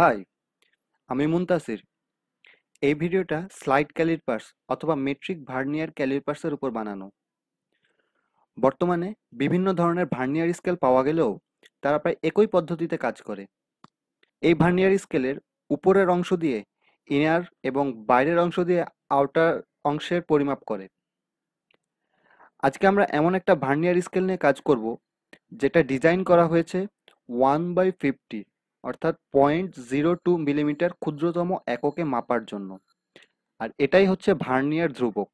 high আমি মুনতাসির এই ভিডিওটা স্লাইড ক্যালিপার্স অথবা মেট্রিক ভার্নিয়ার ক্যালিপার্সের উপর বানানো বর্তমানে বিভিন্ন ধরনের ভার্নিয়ার স্কেল পাওয়া গেলেও তারা প্রায় একই পদ্ধতিতে কাজ করে এই ভার্নিয়ার স্কেলের উপরের অংশ দিয়ে ইনার এবং বাইরের অংশ দিয়ে আউটার অংশের পরিমাপ করে আজকে আমরা এমন একটা ভার্নিয়ার স্কেল নিয়ে কাজ করব যেটা ডিজাইন করা হয়েছে ওয়ান বাই ফিফটি অর্থাৎ পয়েন্ট জিরো টু মিলিমিটার ক্ষুদ্রতম এককে মাপার জন্য আর এটাই হচ্ছে ভার্নিয়ার ধ্রুবক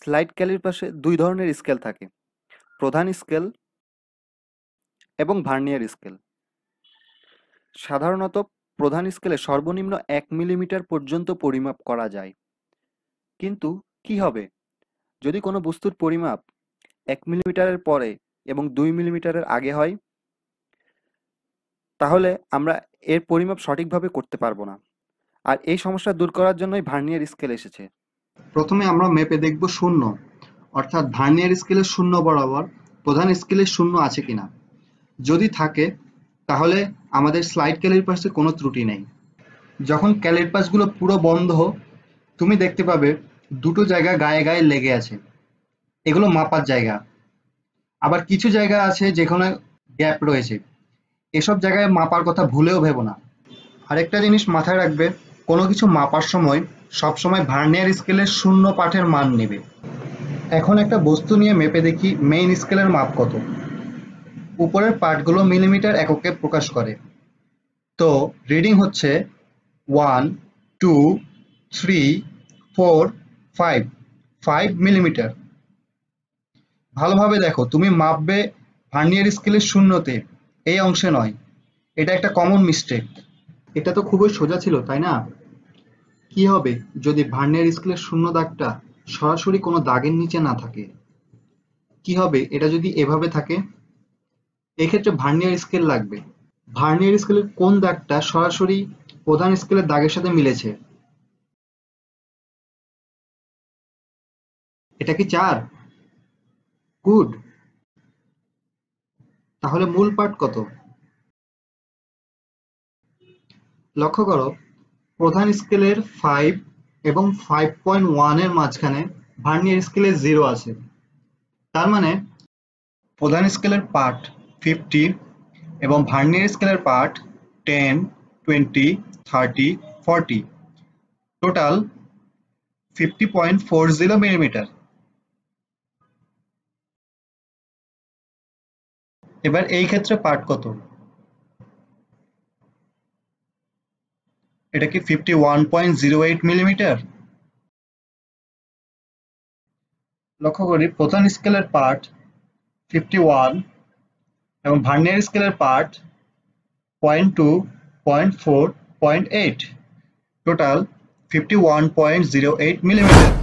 স্লাইড ক্যালির পাশে দুই ধরনের স্কেল থাকে প্রধান স্কেল এবং ভার্নিয়ার স্কেল সাধারণত প্রধান স্কেলে সর্বনিম্ন এক মিলিমিটার পর্যন্ত পরিমাপ করা যায় কিন্তু কি হবে যদি কোনো বস্তুর পরিমাপ এক মিলিমিটারের পরে এবং দুই মিলিমিটারের আগে হয় তাহলে আমরা এর পরিমাপ সঠিকভাবে করতে পারবো না আর এই সমস্যা দূর করার জন্যই ভার্নিয়ার স্কেল এসেছে প্রথমে আমরা মেপে দেখব শূন্য অর্থাৎ ভার্নিয়ার স্কেলের শূন্য বরাবর প্রধান স্কেলের শূন্য আছে কিনা যদি থাকে তাহলে আমাদের স্লাইড ক্যালিপার্সে কোনো ত্রুটি নেই যখন ক্যালিপার্সগুলো পুরো বন্ধ তুমি দেখতে পাবে দুটো জায়গা গায়ে গায়ে লেগে আছে এগুলো মাপার জায়গা আবার কিছু জায়গা আছে যেখানে গ্যাপ রয়েছে এসব জায়গায় মাপার কথা ভুলেও ভেবো না আরেকটা জিনিস মাথায় রাখবে কোনো কিছু মাপার সময় সবসময় ভার্নিয়ার স্কেলের শূন্য পাঠের মান নেবে এখন একটা বস্তু নিয়ে মেপে দেখি মেইন স্কেলের মাপ কত উপরের পার্টগুলো মিলিমিটার এককে প্রকাশ করে তো রিডিং হচ্ছে one two three four five five millimetre ভালোভাবে দেখো তুমি মাপবে ভার্নিয়ার স্কেলের শূন্যতে এই অংশে নয় এটা একটা কমন মিস্টেক এটা তো খুবই সোজা ছিল তাই না কি হবে যদি ভার্নের স্কেলের শূন্য দাগটা সরাসরি কোনো দাগের নিচে না থাকে কি হবে এটা যদি এভাবে থাকে এক্ষেত্রে ভার্নিয়ার স্কেল লাগবে ভার্নিয়ার স্কেলের কোন দাগটা সরাসরি প্রধান স্কেলের দাগের সাথে মিলেছে এটা কি চার গুড তাহলে মূল পাঠ কত লক্ষ্য করো প্রধান স্কেলের ফাইভ এবং ফাইভ পয়েন্ট ওয়ানের মাঝখানে ভার্নিয়ার স্কেলে জিরো আছে তার মানে প্রধান স্কেলের পার্ট ফিফটি এবং ভার্নিয়ার স্কেলের part ten twenty thirty forty total fifty point four zero millimetre এবার এই ক্ষেত্রে পার্ট কত এটা কি fifty one point zero eight millimetre লক্ষ্য করি প্রধান স্কেলের পার্ট ফিফটি ওয়ান এবং ভার্নিয়ার স্কেলের part point two point four point eight total fifty one point zero eight millimetre